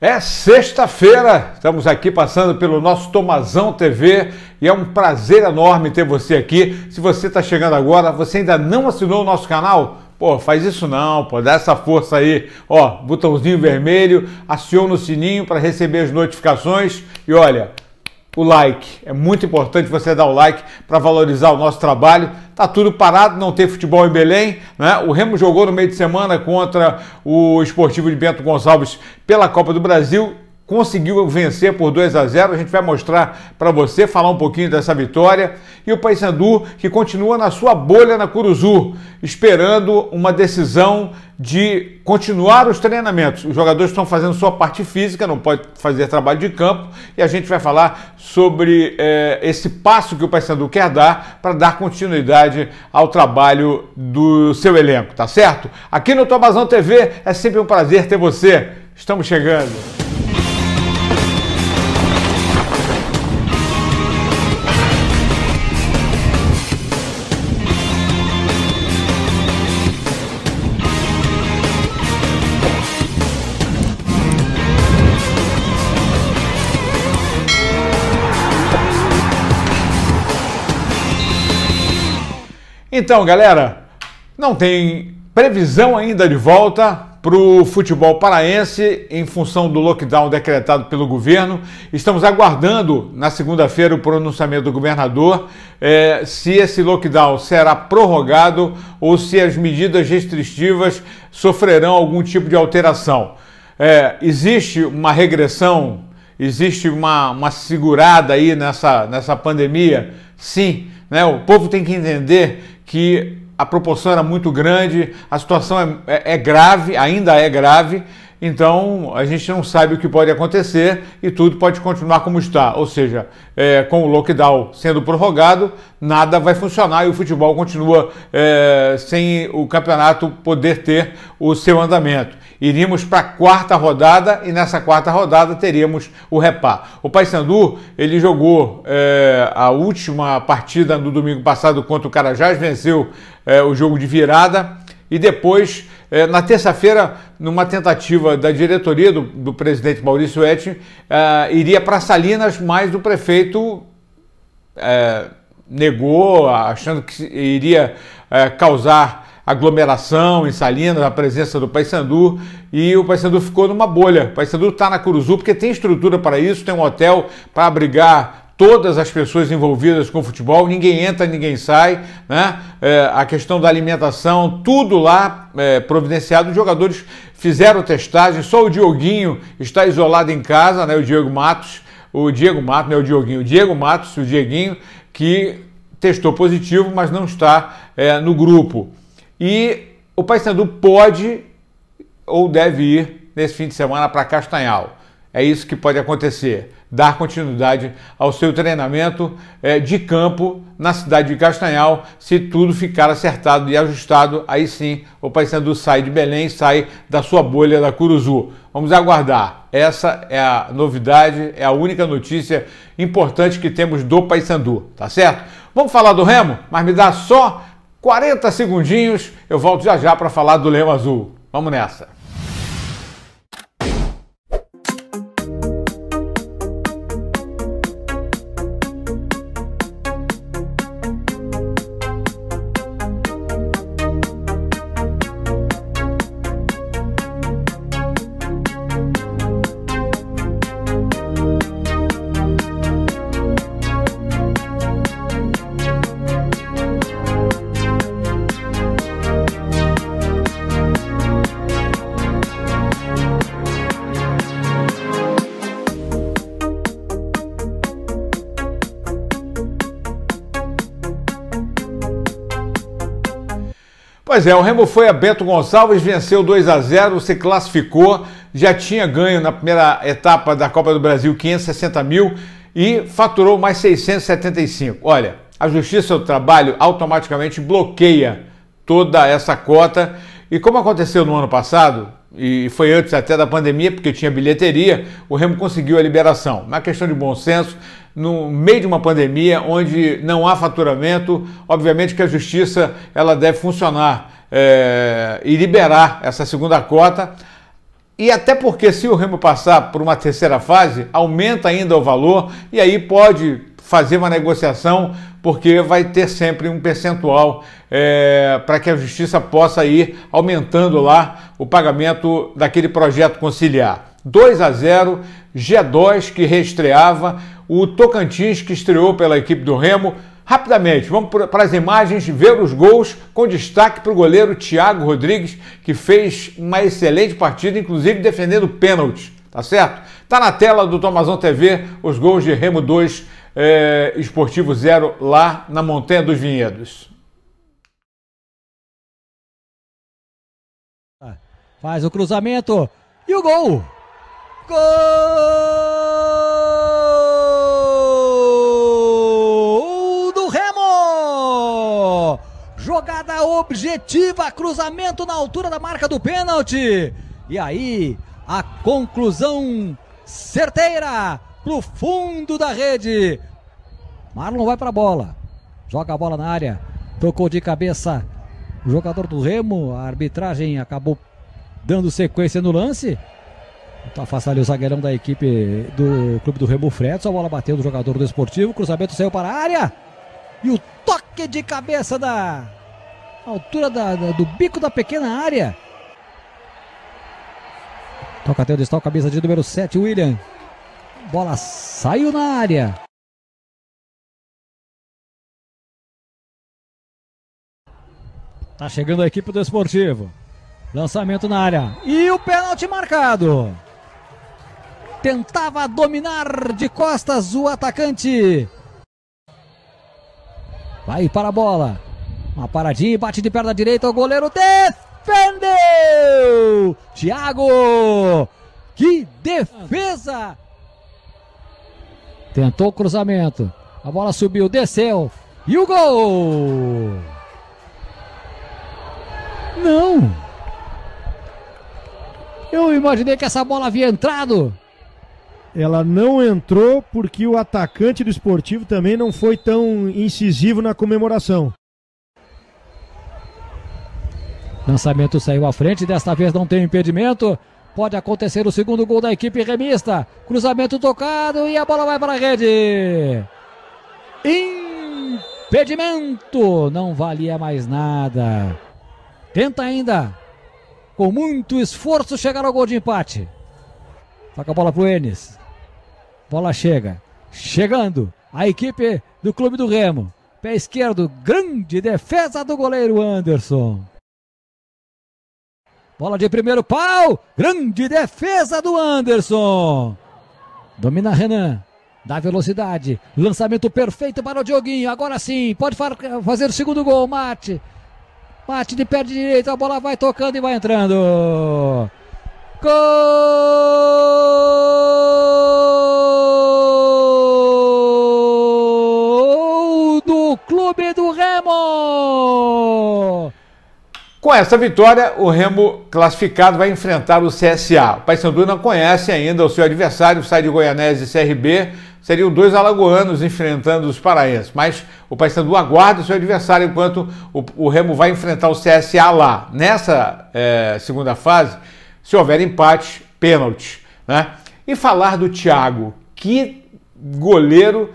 É sexta-feira, estamos aqui passando pelo nosso Tomazão TV e é um prazer enorme ter você aqui. Se você está chegando agora, você ainda não assinou o nosso canal? Pô, faz isso não, pô, dá essa força aí. Ó, botãozinho vermelho, aciona o sininho para receber as notificações e olha, o like. É muito importante você dar o like para valorizar o nosso trabalho. Tá tudo parado, não tem futebol em Belém, né? O Remo jogou no meio de semana contra o Esportivo de Bento Gonçalves pela Copa do Brasil conseguiu vencer por 2 a 0. A gente vai mostrar para você, falar um pouquinho dessa vitória. E o Paysandu que continua na sua bolha na Curuzu, esperando uma decisão de continuar os treinamentos. Os jogadores estão fazendo sua parte física, não pode fazer trabalho de campo. E a gente vai falar sobre é, esse passo que o Paysandu quer dar para dar continuidade ao trabalho do seu elenco, tá certo? Aqui no Tomazão TV é sempre um prazer ter você. Estamos chegando. Então, galera, não tem previsão ainda de volta para o futebol paraense em função do lockdown decretado pelo governo. Estamos aguardando na segunda-feira o pronunciamento do governador eh, se esse lockdown será prorrogado ou se as medidas restritivas sofrerão algum tipo de alteração. Eh, existe uma regressão, existe uma, uma segurada aí nessa, nessa pandemia? Sim. Né? O povo tem que entender que a proporção era muito grande, a situação é, é, é grave, ainda é grave, então a gente não sabe o que pode acontecer e tudo pode continuar como está. Ou seja, é, com o lockdown sendo prorrogado, nada vai funcionar e o futebol continua é, sem o campeonato poder ter o seu andamento iríamos para a quarta rodada e nessa quarta rodada teríamos o repá. O Paysandu ele jogou é, a última partida no domingo passado contra o Carajás, venceu é, o jogo de virada e depois é, na terça-feira, numa tentativa da diretoria do, do presidente Maurício Etting, iria para Salinas, mas o prefeito negou, achando que iria causar aglomeração em Salinas, a presença do Paysandu, e o Paysandu ficou numa bolha. O Paysandu está na Curuzu porque tem estrutura para isso, tem um hotel para abrigar todas as pessoas envolvidas com o futebol, ninguém entra, ninguém sai, né? É, a questão da alimentação, tudo lá é, providenciado, os jogadores fizeram testagem, só o Dioguinho está isolado em casa, né? O Diego Matos, o Diego Matos, não é O Dioguinho, o Diego Matos, o Dieguinho, que testou positivo, mas não está é, no grupo. E o Paysandu pode ou deve ir nesse fim de semana para Castanhal. É isso que pode acontecer, dar continuidade ao seu treinamento é, de campo na cidade de Castanhal, se tudo ficar acertado e ajustado, aí sim o Paysandu sai de Belém, sai da sua bolha da Curuzu. Vamos aguardar. Essa é a novidade, é a única notícia importante que temos do Paysandu, tá certo? Vamos falar do Remo, mas me dá só 40 segundinhos, eu volto já já para falar do Leão Azul. Vamos nessa! Pois é, o Remo foi a Bento Gonçalves, venceu 2 a 0, se classificou, já tinha ganho na primeira etapa da Copa do Brasil 560 mil e faturou mais 675. Olha, a Justiça do Trabalho automaticamente bloqueia toda essa cota e como aconteceu no ano passado, e foi antes até da pandemia, porque tinha bilheteria, o Remo conseguiu a liberação. Uma questão de bom senso, no meio de uma pandemia onde não há faturamento, obviamente que a justiça ela deve funcionar é, e liberar essa segunda cota. E até porque se o Remo passar por uma terceira fase, aumenta ainda o valor e aí pode fazer uma negociação, porque vai ter sempre um percentual é, para que a justiça possa ir aumentando lá o pagamento daquele projeto conciliar. 2 a 0, G2 que reestreava, o Tocantins que estreou pela equipe do Remo. Rapidamente, vamos para as imagens ver os gols, com destaque para o goleiro Thiago Rodrigues, que fez uma excelente partida, inclusive defendendo pênalti, tá certo? Tá na tela do Tomazão TV os gols de Remo 2 é, Esportivo Zero lá na Montanha dos Vinhedos. Ah, faz o cruzamento e o gol! Gol do Remo! Jogada objetiva, cruzamento na altura da marca do pênalti. E aí, a conclusão certeira pro fundo da rede. Marlon vai para a bola. Joga a bola na área. Tocou de cabeça o jogador do Remo. A arbitragem acabou dando sequência no lance. Então afasta ali o zagueirão da equipe do clube do Remo Fred. a bola bateu do jogador do esportivo. Cruzamento saiu para a área. E o toque de cabeça da altura da, da, do bico da pequena área. Toca até o destal, cabeça de número 7, William. Bola saiu na área. Tá chegando a equipe do Esportivo. Lançamento na área. E o pênalti marcado. Tentava dominar de costas o atacante. Vai para a bola. Uma paradinha, bate de perna direita. O goleiro defendeu. Thiago. Que defesa. Tentou o cruzamento. A bola subiu, desceu. E o gol! Não! Eu imaginei que essa bola havia entrado. Ela não entrou porque o atacante do esportivo também não foi tão incisivo na comemoração. Lançamento saiu à frente, desta vez não tem impedimento. Pode acontecer o segundo gol da equipe remista. Cruzamento tocado e a bola vai para a rede. Impedimento! Não valia mais nada. Tenta ainda, com muito esforço, chegar ao gol de empate. Toca a bola pro Enes. Bola chega. Chegando a equipe do Clube do Remo. Pé esquerdo, grande defesa do goleiro Anderson. Bola de primeiro pau, grande defesa do Anderson. Domina Renan, dá velocidade, lançamento perfeito para o Dioguinho. Agora sim, pode fazer o segundo gol, mate. Bate de pé direito, a bola vai tocando e vai entrando. Gol do Clube do Remo! Com essa vitória, o Remo classificado vai enfrentar o CSA. O Paysandu não conhece ainda o seu adversário, sai de Goianese e CRB. Seriam dois alagoanos enfrentando os paraenses, mas o Paysandu aguarda o seu adversário enquanto o, o Remo vai enfrentar o CSA lá. Nessa é, segunda fase, se houver empate, pênalti. Né? E falar do Thiago, que goleiro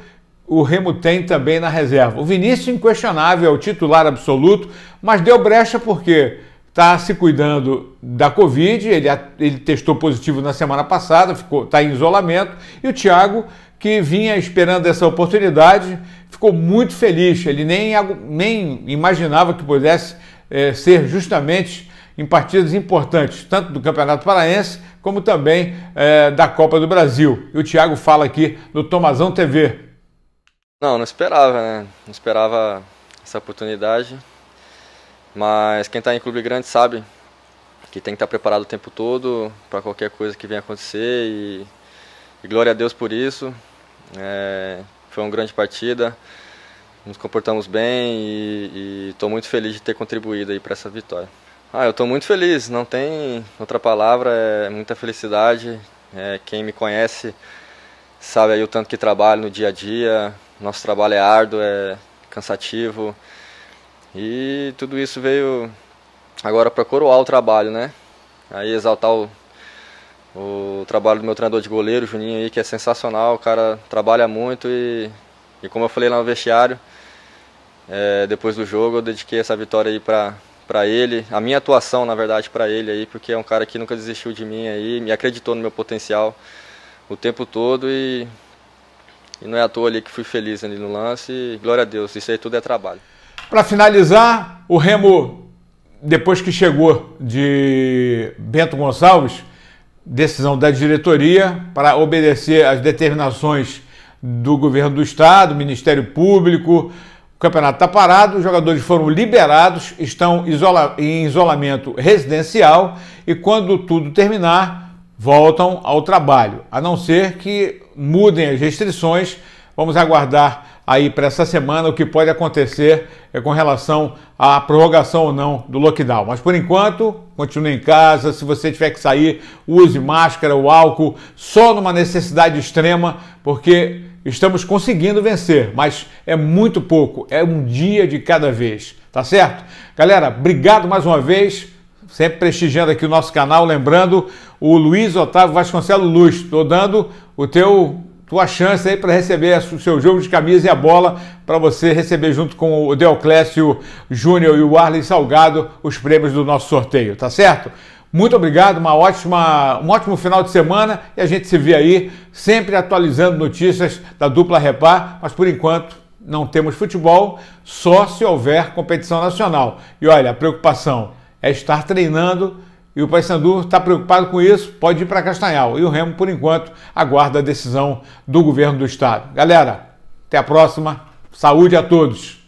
o Remo tem também na reserva. O Vinícius, inquestionável, é o titular absoluto, mas deu brecha porque está se cuidando da Covid, ele, ele testou positivo na semana passada, está em isolamento, e o Thiago, que vinha esperando essa oportunidade, ficou muito feliz. Ele nem, nem imaginava que pudesse é, ser justamente em partidas importantes, tanto do Campeonato Paraense como também é, da Copa do Brasil. E o Thiago fala aqui no Tomazão TV. Não, não esperava, né? Não esperava essa oportunidade. Mas quem está em clube grande sabe que tem que estar tá preparado o tempo todo para qualquer coisa que venha acontecer e, e glória a Deus por isso. É, foi uma grande partida, nos comportamos bem e estou muito feliz de ter contribuído aí para essa vitória. Ah, eu estou muito feliz, não tem outra palavra, é muita felicidade. É, quem me conhece sabe aí o tanto que trabalho no dia a dia, nosso trabalho é árduo, é cansativo. E tudo isso veio agora para coroar o trabalho, né? Aí exaltar o, o trabalho do meu treinador de goleiro, Juninho, aí, que é sensacional. O cara trabalha muito e, e como eu falei lá no vestiário, é, depois do jogo eu dediquei essa vitória aí para para ele, a minha atuação na verdade para ele aí, porque é um cara que nunca desistiu de mim aí, me acreditou no meu potencial o tempo todo e e não é à toa ali que fui feliz ali no lance. E, glória a Deus, isso aí tudo é trabalho. Para finalizar, o Remo, depois que chegou de Bento Gonçalves, decisão da diretoria para obedecer às determinações do governo do estado, Ministério Público. O campeonato está parado, os jogadores foram liberados, estão isola em isolamento residencial e quando tudo terminar, voltam ao trabalho, a não ser que mudem as restrições. Vamos aguardar aí para essa semana o que pode acontecer é com relação à prorrogação ou não do lockdown. Mas por enquanto, continue em casa. Se você tiver que sair, use máscara ou álcool só numa necessidade extrema, porque estamos conseguindo vencer, mas é muito pouco, é um dia de cada vez, tá certo? Galera, obrigado mais uma vez sempre prestigiando aqui o nosso canal, lembrando o Luiz Otávio Vasconcelos Luz. Estou dando o teu tua chance aí para receber o seu jogo de camisa e a bola para você receber junto com o Deoclésio Júnior e o Arlen Salgado os prêmios do nosso sorteio, tá certo? Muito obrigado, uma ótima, um ótimo final de semana e a gente se vê aí sempre atualizando notícias da dupla Repá, mas por enquanto não temos futebol, só se houver competição nacional. E olha, a preocupação é estar treinando e o Paysandu está preocupado com isso, pode ir para Castanhal. E o Remo, por enquanto, aguarda a decisão do governo do estado. Galera, até a próxima. Saúde a todos!